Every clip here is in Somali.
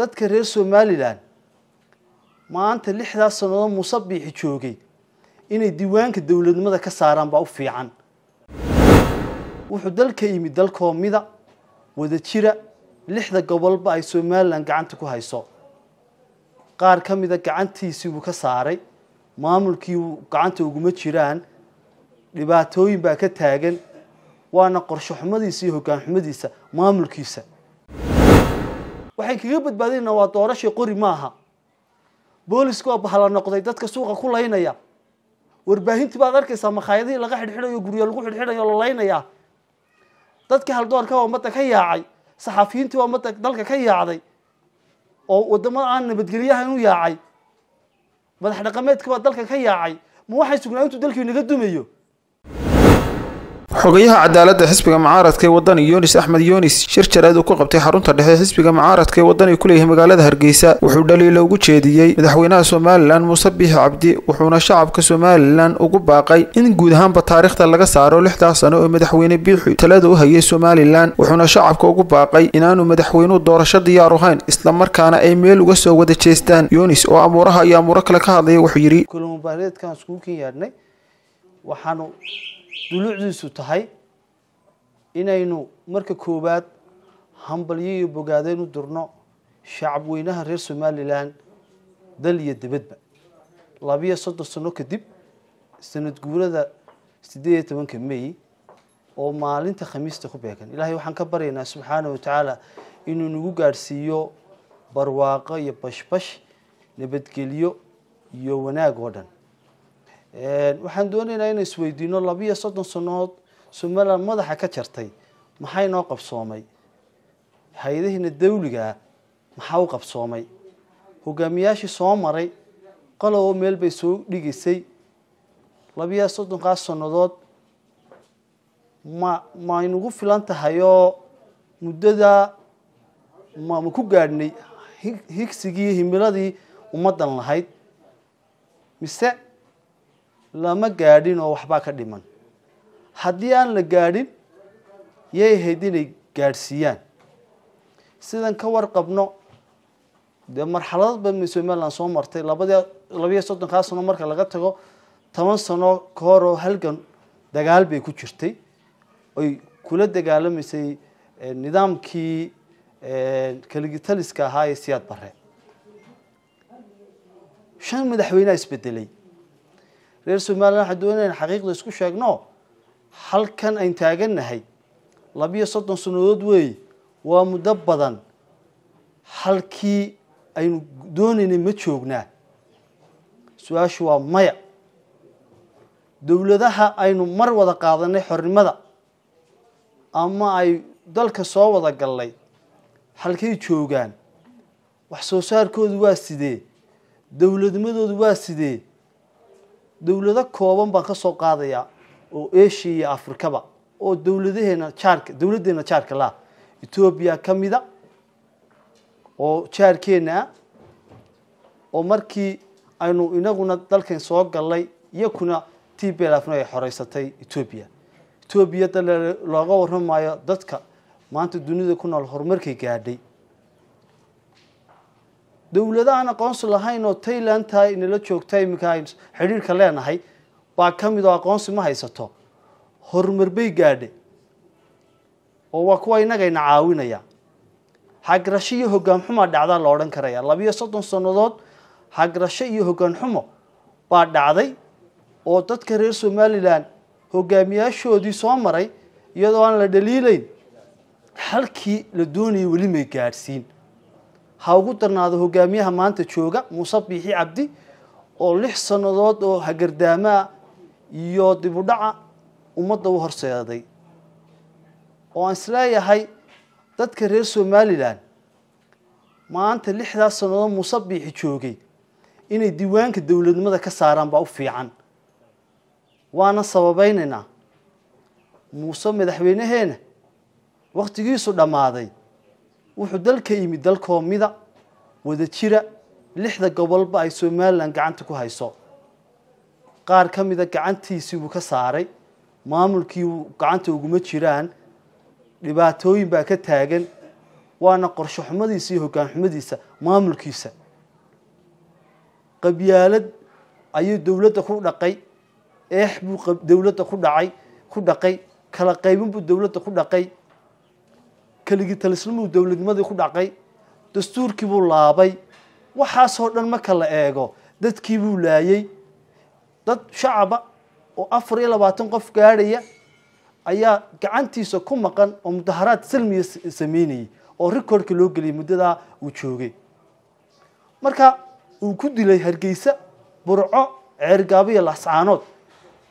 dadka reer somalilan maanta lixdaas sannadood musabiixi joogay inay diiwaanka dowladnimada ka saaraan baa u fiican wuxuu dalka yimid dalkoomida wada jira lixda gobolba ay somalilan gacanta ku hayso qaar ka mida gacantiisii buu ka saaray maamulkiibuu gacanta uguma jiraan dhibaatooyin baa ka taagan waana qorsho xumadiisa iyo hoggaan xumadiisa maamulkiisa waxaan kaga badbaadinayna waa doorasha qori maaha boolisku waa bahla noqday dadka suuqa ku laynaya warbaahintii baad arkaysaa makhaayadihii laga xidhxidhayo guryo lagu xidhxidhayo la laynayaa dadka haldoorka waa ummadda ka yaacay saxafiyiintii waa ummadda dalka ka yaacday oo waddamada aan nabadgelyahan u yaacay madax dhaqameedkii baa dalka ka yaacay ma waxay sugnaayintu dalkii naga dumayo xogayaha cadaaladda xisbiga mucaaradka ee wadani yunis axmed yunis shir jaraad uu ku qabtay xarunta dhexe xisbiga mucaaradka ee wadani ku leeyahay magaalada hargeysa wuxuu dhaliila ugu jeediyey madaxweynaha somalilan muuse biix cabdi wuxuuna shacabka somalilan ugu baaqay in guud ahaanba taariikhda laga saaro lixdaa sano oo madaxweyne biixu talada u hayay somalilan wuxuuna shacabka ugu baaqay inaanu madaxweynuhu doorasho diyaar ahayn islamarkaana ay meel uga soo wada jeestaan yunis oo amuuraha iyo amuuro kale ka hadlaya wuxuu yidhi duluucdiisu tahay inaynu marka koowaad hambalyo iyo bogaadaynu durno shacab weynaha reer somalilan dal iyo dibadba labiyo soddon sano kadib sanad guurada siddeed iyo tobanka may oo maalinta khamiista ku beegan ilaahay waxaan ka baryaynaa subxaanah watacaala inuu nagu gaadhsiiyo barwaaqo iyo bashbash nabadgelyo iyo wanaag oo dhan waxaan doonaynaa inaan isweydiino labiiyo soddon sannadood somalilan madaxa ka jartay maxay noo qabsoomay hay adihiina dawligaa ah, maxaa u qabsoomay hogaamiyaashii soo maray qalow meel bay soo dhigaysay labiiyo soddonkaas sannadood ma maynugu filan tahay oo muddada ma ma ku gaadhnay higsigii himiladii ummaddan lahayd mise lama gaadhin oo waxbaa ka dhiman haddii aan la gaadhin yay ahayd inay gaadhsiiyaan sidan ka warqabno dee marxalad badmi somaliland soo martay labadi labayo soddonkaa sano marka laga tago toban sano ka hor oo halgan dagaal bay ku jirtay oy kula dagaalamaysay e, nidaamkii e, kaligitaliska ahaa ee siyaad bare shan madaxweyneha isbedelay reer somalilan waxaan doonaya in xaqiiqda isku sheegno halkan ayn taagannahay labiyo soddon sannadood weeye waa muddo badan halkii aynu doonaynay ma joognaa su-aashu waa maya dowladaha aynu mar wada qaadanay xornimada ama ay dalka soo wada gallay halkay joogaan wax soo saarkoodu waa sidee dowladnimadoodu waa sidee dowlado kooban baan kasoo qaadayaa oo asia iyo afrikaba oo dowladaheena jaarka dowladdeena jaarka laha etoobiya ka mida oo jaarkeena ah oo markii aynu inaguna dalkan soo gallay iyakuna t b lfna ay xoreysatay etoobiya etoobiya da looga warramaayo dadka maanta dunida ku nool horumarkay gaadhay dowlado aan aqoonsi lahayn oo tailand tahay inala joogta iminka aynu xidhiirhka leenahay baa ka mid oo aqoonsi ma haysato horumar bay gaadhe oo waa kuwa innagayna caawinaya xagrasho iyo hogaan xumaa dhacdaa la odhan karaya labiyo soddon sannadood xagrasho iyo hoggaan xumo baa dhacday oo dadka reer somalilan hogaamiyaashoodii soo maray iyadoo aan la dhaliilayn halkii la doonayay weli may gaadhsiin ha ugu darnaado hogaamiyaha maanta jooga muuse biixi cabdi oo lix sannadood oo hagardaamaa iyo dibudhaca ummadda u horseeday oo aan isleeyahay dadka reer somalilan maanta lixdaas sannadood muuse biixi joogay inay diiwaanka dowladnimada ka saaraan baa u fiican waana sababeynaynaa muuse madaxweynaheena waqtigiisu dhammaaday wuxuu dalka yimid dalkoomida jira lixda gobolba ay somalilan gacanta ku hayso qaar ka mida gacantiisii buu ka saaray maamulkii gacanta uguma jiraan dhibaatooyin baa ka taagan waana qorsho xumadiisa iyo hogaan xumadiisa maamulkiisa qabyaalad ayuu dowladda ku dhaqay eex buu dowladda ku dhacay ku dhaqay kala qaybin buu dowladda ku dhaqay keligii talisnimuu dowladnimadii ku dhaqay dastuurkii buu laabay waxaasoo dhan marka la eego dadkiibuu buu laayey dad shacaba oo afar iyo labaatan qof gaadhaya ayaa gacantiisa ku maqan oo mudaharaad silmiya sameynayay oo recordka loo geliyay muddadaa uu joogay marka uu ku dilay hargeysa burco ceergaabiyo laascaanood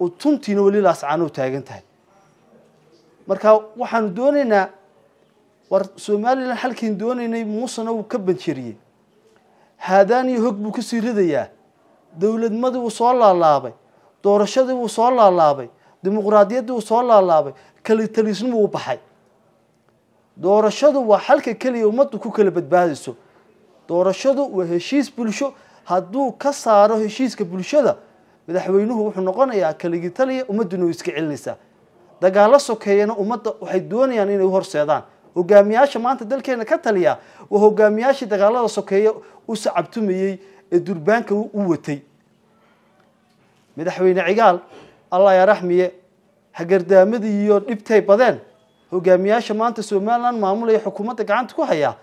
oo tuntiina weli laascaanood taagan tahay marka waxaanu doonaynaa war somalilan xalkiin doonaynay muusena wuu ka banjeriyey haadaaniyo hog buu kasii ridayaa dowladmadii wuu soo laalaabay doorashadii wuu soo laalaabay dimuqraadiyaddii wuu soo laalaabay kalitalisnimu wuu baxay doorashadu waa xalka keliya ummaddu ku kala badbaadayso doorashadu waa heshiis bulsho hadduu ka saaro heshiiska bulshada madaxweynuhu wuxuu noqonayaa kaligitaliya ummadduna way iska celinaysaa dagaallo sokeeyana ummadda waxay doonayaan inay u horseedaan hogaamiyaasha maanta dalkeena ka taliya waa hogaamiyaashii dagaalada sokeeye u sacabtumayey ee durbaanka u watay madaxweyne cigaal allah yaa raxmiye hagardaamadii iyo dhibtay badeen hogaamiyaasha maanta somaliland maamulaya xukuumadda gacanta ku hayaa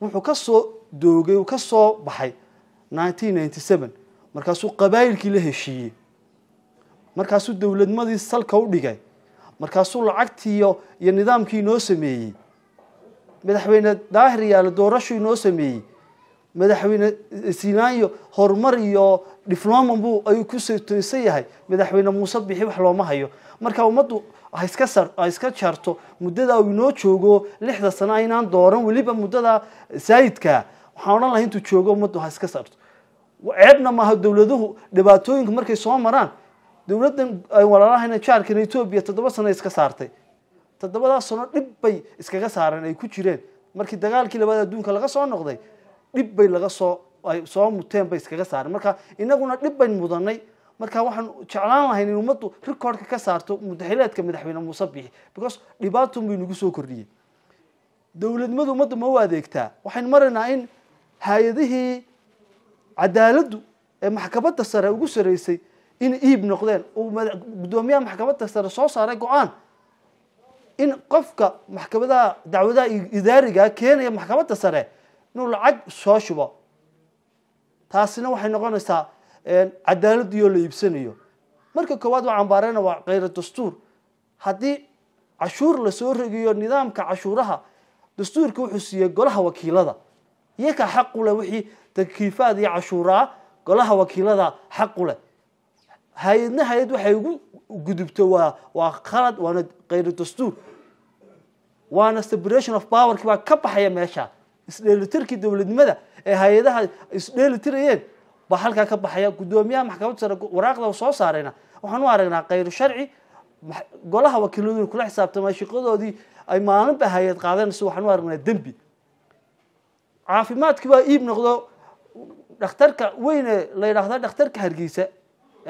wuxuu ka soo doogay uu ka soo baxay nineteen ninety seven markaasuu qabaayilkii la heshiiyey markaasuu dowladmadii salka u dhigay markaasuu lacagtiiyo iyo nidaamkii inoo sameeyey madaxweyne daahir yaale doorashuu inoo sameeyey madaxweyne sinaayo horumar iyo difloman buu ayuu ku toysan yahay madaxweyne muuse bixi wax looma hayo marka ummaddu haiska sa ha iska jarto muddadaa uu inoo joogo lixda sano aynaan dooran weliba muddada saayidkaa waxaan odhan lahay intuu joogo ummaddu ha iska sarto ceebna maaha dowladuhu dhibaatooyinka markay soo maraan dowladdan aan walaalahayn jaarkana etoobiya toddoba sano iska saartay toddobadaa sano dhib bay iskaga saareen ay ku jireen markii dagaalkii labaad adduunka laga soo noqday dhib bay laga soo ay soo muteen bay iskaga saareen marka inaguna dhib bayn mudanay marka waxaan jeclaan lahayn in ummaddu rikoorka ka saarto mudaxileedka madaxweyne muuse bixi because dhibaatun bay nagu soo kordhiyey dowladnimadu ummaddu ma u adeegtaa waxaynu maraynaa in hay-adihii cadaaladdu ee maxkamadda sare ugu saraysay inay iib noqdeen uu maxkamada sare soo saaray go-aan in qofka maxkamadaha dacwadaha idaariga ah keenaya maxkamadda sare inuu lacag soo shubo taasina waxay noqonaysaa cadaalad iyoo la iibsanayo marka koowaad waa cambaareyna waa khayra dastuur haddii cashuur lasoo rogiyo nidaamka cashuuraha dastuurka wuxuu siiyey golaha wakiilada iyakaa xaq u leh wixii takiifaad iyo cashuuraa golaha wakiilada xaq leh hay-adna hay-ad waxay ugu gudubto waa waa khalad waana kayru dastuur waana separation of powerki baa ka baxaya meesha isdheelitirkii dowladnimada ee hay-adaha isdheelitirayeen baa halkaa ka baxaya guddoomiyaha maxkamadda sare waraaqda soo saarayna waxaan u aragnaa khayru sharci golaha wakiiladuna kula xisaabtama shaqadoodii ay maalinba hay-ad qaadanayso waxaan u aragnaa dembi caafimaadkii baa iib noqdo dhakhtarka weyne la yidhaahda dhakhtarka hargeysa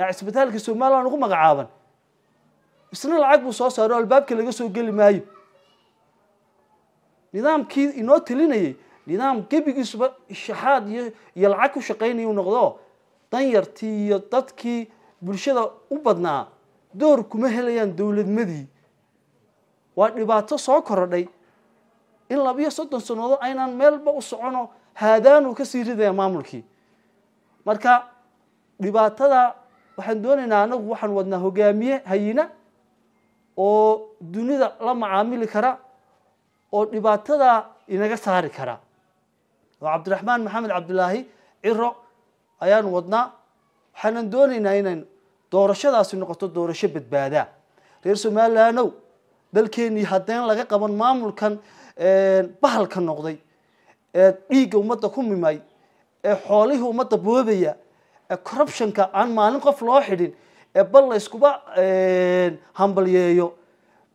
cisbitaalka somalilan ugu magacaaban isna lacag buu soo saaro o albaabka laga soo geli maayo nidaamkii inoo telinayay nidaam gebigiisuba shaxaad iyo iyo lacag ku shaqaynayuu noqdo danyartii iyo dadkii bulshada u badnaa door kuma helayaan dowladmadii waa dhibaato soo korodhay in labiyo soddon sannadood aynaan meelba u socono haadaanuu sii ridaya maamulkii marka dhibaatada waxaan doonaynaa anagu waxaan wadnaa hogaamiye hayina oo dunida la macaamili kara oo dhibaatada inaga saari kara oo cabdiraxmaan maxamed cabdilaahi ciro ayaan wadnaa waxaanan doonaynaa inayn doorashadaasi noqoto doorasho badbaada reer somalilandow dalkeenii haddeen laga qaban maamulkan bahalka noqday ee dhiigga ummadda ku mimay ee xoolihii ummadda boobaya corruptionka aan maalin qof loo xidhin ee bal layskuba hambalyeeyo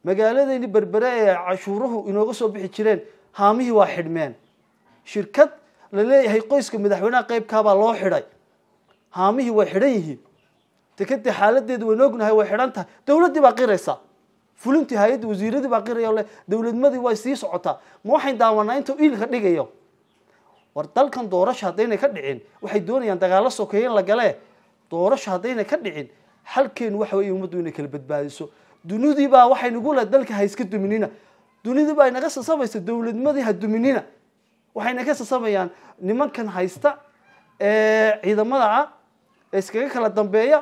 magaaladayni berbere ee cashuuruhu inooga soo bixi jireen haamihii waa xidhmeen shirkad la leeyahay qoyska madaxweynaha qeybkaabaa loo xidhay haamihii way xidhan yihiin dekadii xaaladeedu waynu ognahay way xidhan tahay dowladdii baa qiraysaa fulintii hay-adda wasiiradii baa qiraya le dowladnimadii way sii socotaa ma waxayn daawanaa intuu iilka dhigayo war dalkan doorasha haddayna ka dhicin waxay doonayaan dagaalo sokeeye in la galee doorasho haddayna ka dhicin halkeenu waxa weeye ummaddu inay kala badbaadiso dunidiibaa baa waxay dalka ha iska duminina dunidii baa inaga sasamaysa dowladnimadii ha duminina waxayna ka sasamayaan nimankan haysta ee ciidamada ah ee iskaga kala dambeeya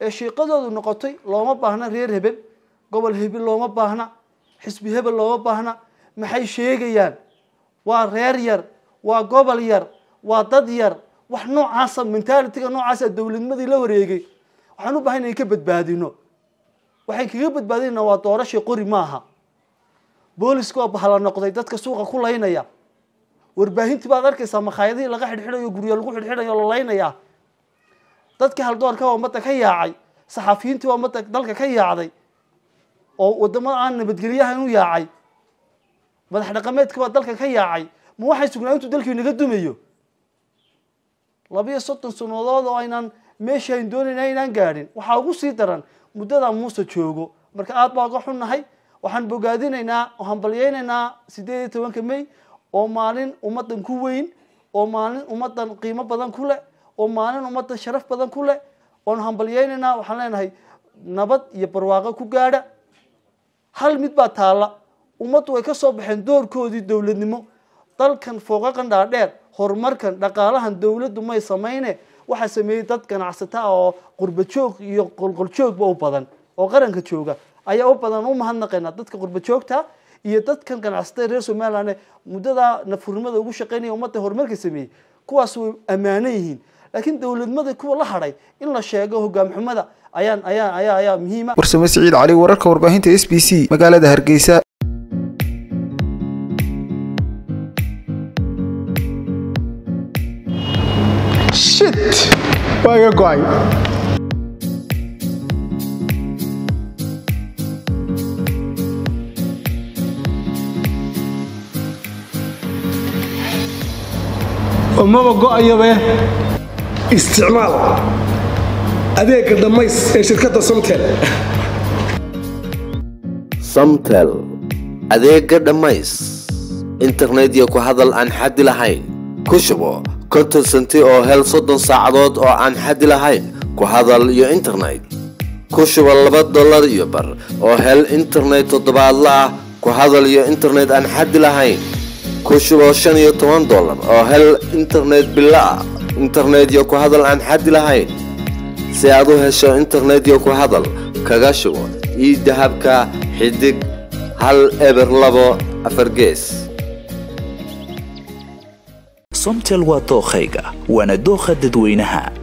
ee shiiqadoodu noqotay looma baahna reer hebel gobol hebel looma baahna xisbi hebel looma baahna maxay sheegayaan waa reer yar waa gobol yar waa dad yar wax noocaasa mentaalitiga noocaasa dowladnimadii la wareegay waxaan u bahayn in ka badbaadino waxay kaga badbaadinayna waa doorasha qori maaha booliska oo bahala noqday dadka suuqa ku laynaya warbaahintii baad arkaysaa makhaayadihii laga xidhxidhayo guryo lagu xidhxidhayo la laynayaa dadkii haldoorka waa ummadda ka yaacay saxafiyiintii waa ummadda dalka ka yaacday oo waddamada aan nabadgelyahan u yaacay madax dhaqameedkii dalka ka yaacay ma waxay sugnaa intuu dalkii naga dumayo labiyo soddon sannadood oo aynaan meeshii doonayna inaan gaadhin waxaa ugu sii daran muddadaa muuse joogo marka aad baa ga xunnahay waxaan bogaadinaynaa oo hambalyaynaynaa siddeed iyo tobanka may oo maalin ummaddan ku weyn oo maalin ummaddan qiimo badan ku leh oo maalin ummaddan sharaf badan ku leh oon hambalyaynaynaa waxaan leenahay nabad iyo barwaaqo ku gaadha hal mid baa taalla ummaddu way ka soo baxeen doorkoodii dowladnimo dalkan fooqaqan dhaadheer horumarkan dhaqaalahan dowladdu may samayne waxaa sameeyey dad ganacsata ah oo qurbajoog iyo qolqoljoogba u badan oo qaranka jooga ayaa u badan u mahadnaqaynaa dadka qurbajoogta iyo dadkan ganacsata reer somalilan muddadaa nafurnimada ugu shaqaynaya ummadda horumarka sameeyey kuwaas way ammaanan yihiin laakiin dowladnimada kuwa la hadhay in la sheego hogaamxumada ayaan ayaa ayaa ayaa muhiima warsame siciid cali wararka warbaahinta s b c magaalada hargeysa waa iga go'ay maba e go'ayabe isticmaal adeega dhammays ee shirkadda somtel somtel adeega dhammays internet iyo ku hadal aan xaddi lahayn ku shubo konton santi oo hel soddon saacadood oo aan xaddi lahayn ku hadal iyo internet ku shuba laba dollar iyo bar oo hel internet toddobaadla ah ku hadal iyo internet aan xaddi lahayn ku shubo shan iyo toban dollar oo hel internet bila ah, internet iyo ku hadal aan xaddi lahayn si aad u hesho internet iyo ku hadal kaga shubo ii dahabka xidig hal eber labo afar gees somta waa dookhayga waana dookha dadweynaha